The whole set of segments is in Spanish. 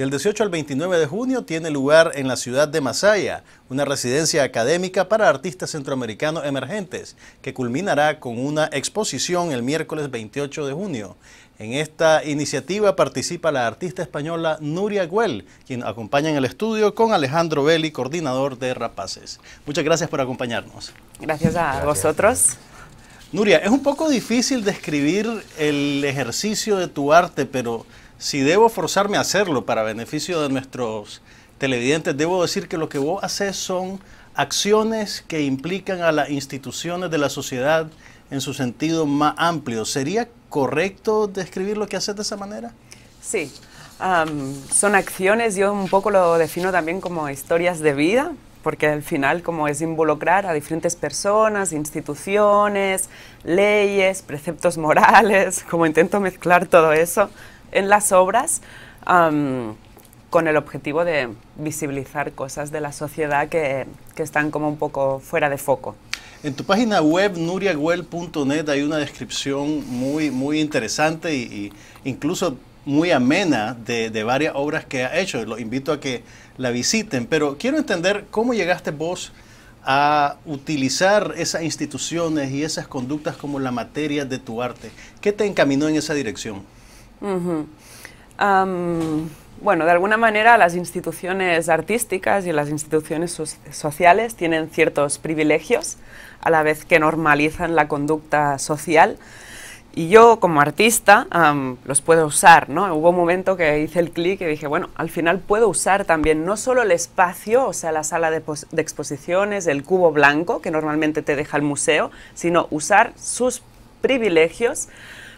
Del 18 al 29 de junio tiene lugar en la ciudad de Masaya una residencia académica para artistas centroamericanos emergentes que culminará con una exposición el miércoles 28 de junio. En esta iniciativa participa la artista española Nuria Güell, quien acompaña en el estudio con Alejandro Belli, coordinador de Rapaces. Muchas gracias por acompañarnos. Gracias a vosotros. Nuria, es un poco difícil describir el ejercicio de tu arte, pero si debo forzarme a hacerlo para beneficio de nuestros televidentes, debo decir que lo que vos haces son acciones que implican a las instituciones de la sociedad en su sentido más amplio. ¿Sería correcto describir lo que haces de esa manera? Sí, son acciones, yo un poco lo defino también como historias de vida, porque al final como es involucrar a diferentes personas, instituciones, leyes, preceptos morales, como intento mezclar todo eso en las obras con el objetivo de visibilizar cosas de la sociedad que, están como un poco fuera de foco. En tu página web nuriaguel.net hay una descripción muy, muy interesante e incluso muy amena de, de, varias obras que ha hecho. Los invito a que la visiten, pero quiero entender cómo llegaste vos a utilizar esas instituciones y esas conductas como la materia de tu arte. ¿Qué te encaminó en esa dirección? bueno, de alguna manera las instituciones artísticas y las instituciones sociales tienen ciertos privilegios, a la vez que normalizan la conducta social. Y yo como artista los puedo usar, ¿no? Hubo un momento que hice el clic y dije, bueno, al final puedo usar también no solo el espacio, o sea, la sala de, exposiciones, el cubo blanco que normalmente te deja el museo, sino usar sus privilegios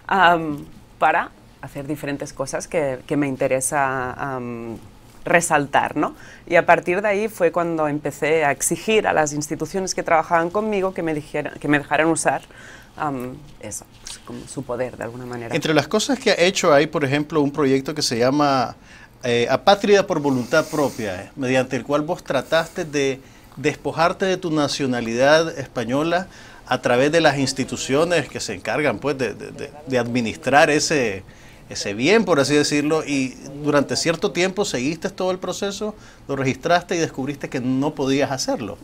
para hacer diferentes cosas que, que me interesa resaltar, ¿no? Y a partir de ahí fue cuando empecé a exigir a las instituciones que trabajaban conmigo que me, dijeran, que me dejaran usar eso, pues, su poder de alguna manera. Entre las cosas que ha hecho hay, por ejemplo, un proyecto que se llama eh, Apátrida por Voluntad Propia, eh, mediante el cual vos trataste de despojarte de tu nacionalidad española a través de las instituciones que se encargan pues, de, de administrar ese, ese bien, por así decirlo, y durante cierto tiempo seguiste todo el proceso, lo registraste y descubriste que no podías hacerlo.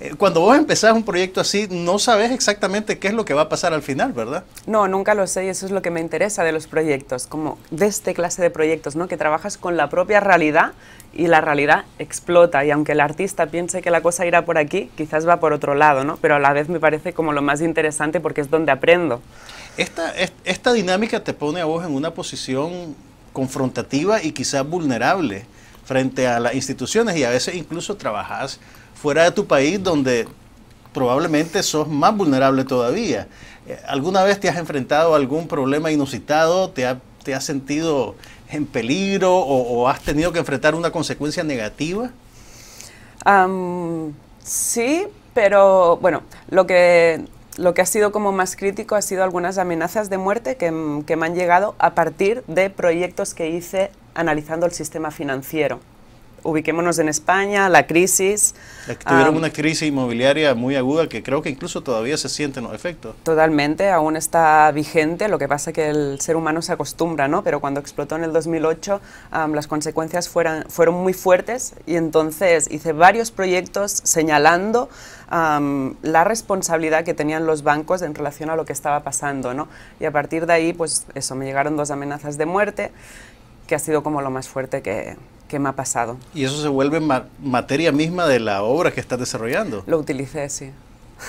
Eh, cuando vos empezás un proyecto así, no sabes exactamente qué es lo que va a pasar al final, ¿verdad? No, nunca lo sé y eso es lo que me interesa de los proyectos, como de este clase de proyectos, ¿no? Que trabajas con la propia realidad y la realidad explota y aunque el artista piense que la cosa irá por aquí, quizás va por otro lado, ¿no? Pero a la vez me parece como lo más interesante porque es donde aprendo. Esta, esta dinámica te pone a vos en una posición confrontativa y quizás vulnerable frente a las instituciones y a veces incluso trabajas fuera de tu país donde probablemente sos más vulnerable todavía. Eh, ¿Alguna vez te has enfrentado a algún problema inusitado? ¿Te, ha, has sentido en peligro o, has tenido que enfrentar una consecuencia negativa? sí, pero bueno, lo que lo que ha sido como más crítico ha sido algunas amenazas de muerte que, que me han llegado a partir de proyectos que hice analizando el sistema financiero ubiquémonos en España, la crisis. Tuvieron una crisis inmobiliaria muy aguda que creo que incluso todavía se sienten los efectos. Totalmente, aún está vigente, lo que pasa que el ser humano se acostumbra, ¿no? Pero cuando explotó en el 2008, las consecuencias fueran, fueron muy fuertes y entonces hice varios proyectos señalando la responsabilidad que tenían los bancos en relación a lo que estaba pasando, ¿no? Y a partir de ahí, pues eso, me llegaron dos amenazas de muerte, que ha sido como lo más fuerte que, ¿Qué me ha pasado. ¿Y eso se vuelve materia misma de la obra que estás desarrollando? Lo utilicé, sí.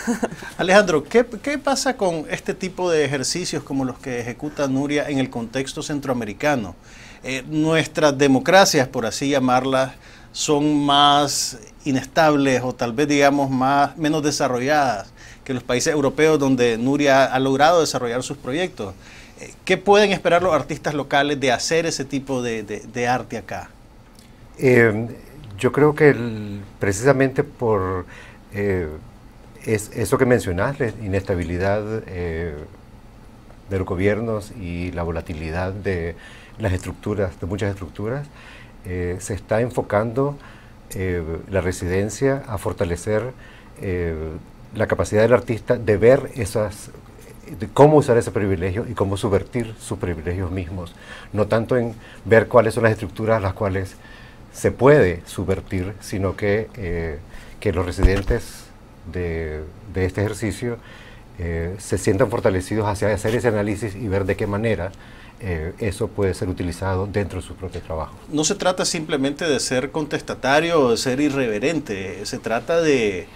Alejandro, ¿qué, pasa con este tipo de ejercicios como los que ejecuta Nuria en el contexto centroamericano? Eh, nuestras democracias, por así llamarlas, son más inestables o tal vez digamos más menos desarrolladas que los países europeos donde Nuria ha logrado desarrollar sus proyectos. Eh, ¿Qué pueden esperar los artistas locales de hacer ese tipo de arte acá? Em, yo creo que precisamente por eh, eso que mencionas, la inestabilidad eh, de los gobiernos y la volatilidad de las estructuras, de muchas estructuras, eh, se está enfocando la residencia a fortalecer la capacidad del artista de ver esas cómo usar ese privilegio y cómo subvertir sus privilegios mismos, no tanto en ver cuáles son las estructuras a las cuales se puede subvertir, sino que, eh, que los residentes de, de este ejercicio eh, se sientan fortalecidos hacia hacer ese análisis y ver de qué manera eh, eso puede ser utilizado dentro de su propio trabajo. No se trata simplemente de ser contestatario o de ser irreverente, se trata de,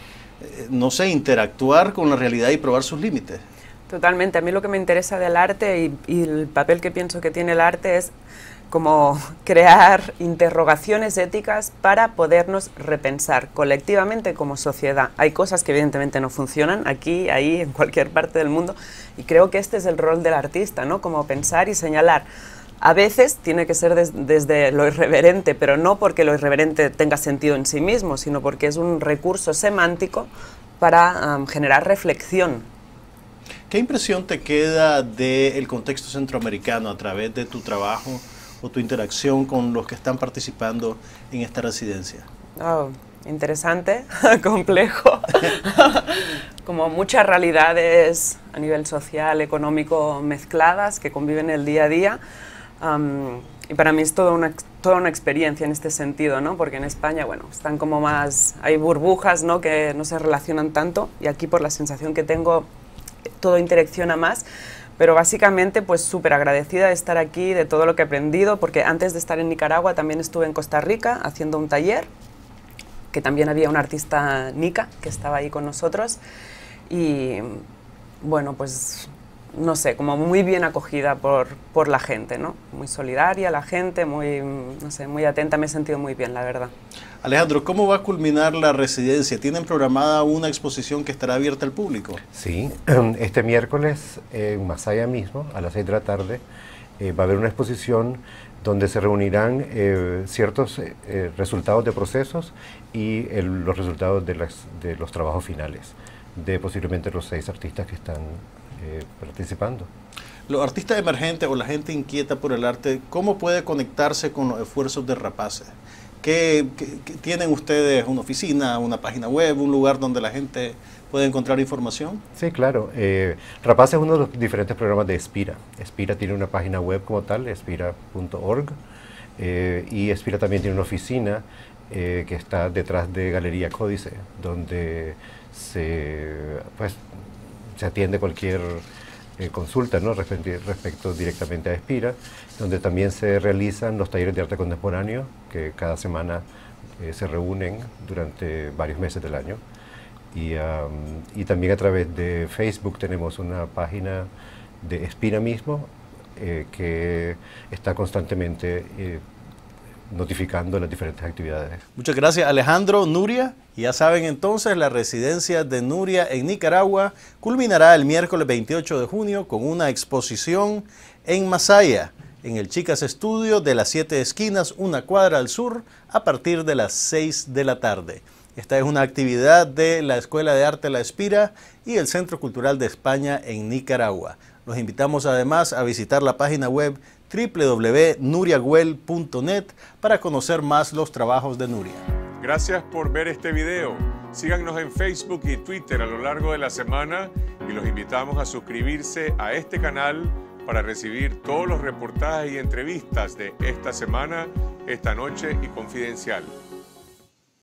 no sé, interactuar con la realidad y probar sus límites. Totalmente, a mí lo que me interesa del arte y, y el papel que pienso que tiene el arte es como crear interrogaciones éticas para podernos repensar colectivamente como sociedad. Hay cosas que evidentemente no funcionan aquí, ahí, en cualquier parte del mundo, y creo que este es el rol del artista, ¿no? Como pensar y señalar. A veces tiene que ser desde lo irreverente, pero no porque lo irreverente tenga sentido en sí mismo, sino porque es un recurso semántico para generar reflexión ¿Qué impresión te queda del contexto centroamericano a través de tu trabajo tu interacción con los que están participando en esta residencia? interesante, complejo, como muchas realidades a nivel social, económico mezcladas que conviven el día a día. y para mí es toda una, toda una experiencia en este sentido, ¿no? Porque en España, bueno, están como más, hay burbujas, ¿no? Que no se relacionan tanto y aquí por la sensación que tengo todo interacciona más. Pero básicamente, pues súper agradecida de estar aquí, de todo lo que he aprendido, porque antes de estar en Nicaragua también estuve en Costa Rica haciendo un taller, que también había un artista Nica que estaba ahí con nosotros. Y bueno, pues no sé, como muy bien acogida por, por, la gente, ¿no? Muy solidaria la gente, muy, no sé, muy atenta, me he sentido muy bien, la verdad. Alejandro, ¿cómo va a culminar la residencia? ¿Tienen programada una exposición que estará abierta al público? Sí, este miércoles más allá mismo, a las 6 de la tarde, eh, va a haber una exposición donde se reunirán eh, ciertos eh, resultados de procesos y los resultados de, de los trabajos finales de posiblemente los seis artistas que están eh, participando. Los artistas emergentes o la gente inquieta por el arte, ¿cómo puede conectarse con los esfuerzos de rapaces? ¿Qué, tienen ustedes? ¿Una oficina, una página web, un lugar donde la gente puede encontrar información? Sí, claro. Eh, Rapace es uno de los diferentes programas de Espira. Espira tiene una página web como tal, espira.org, eh, y Espira también tiene una oficina que está detrás de Galería Códice, donde se, pues, se atiende cualquier eh, consulta ¿no? respecto, directamente a Espira, donde también se realizan los talleres de arte contemporáneo, que cada semana eh, se reúnen durante varios meses del año. Y, también a través de Facebook tenemos una página de Espira mismo, eh, que está constantemente notificando las diferentes actividades. Muchas gracias Alejandro, Nuria. Ya saben entonces, la residencia de Nuria en Nicaragua culminará el miércoles 28 de junio con una exposición en Masaya, en el Chicas Estudio de las Siete Esquinas, una cuadra al sur, a partir de las 6 de la tarde. Esta es una actividad de la Escuela de Arte La Espira y el Centro Cultural de España en Nicaragua. Los invitamos además a visitar la página web www.nuriaguel.net para conocer más los trabajos de Nuria. Gracias por ver este video. Síganos en Facebook y Twitter a lo largo de la semana y los invitamos a suscribirse a este canal para recibir todos los reportajes y entrevistas de esta semana, esta noche y confidencial.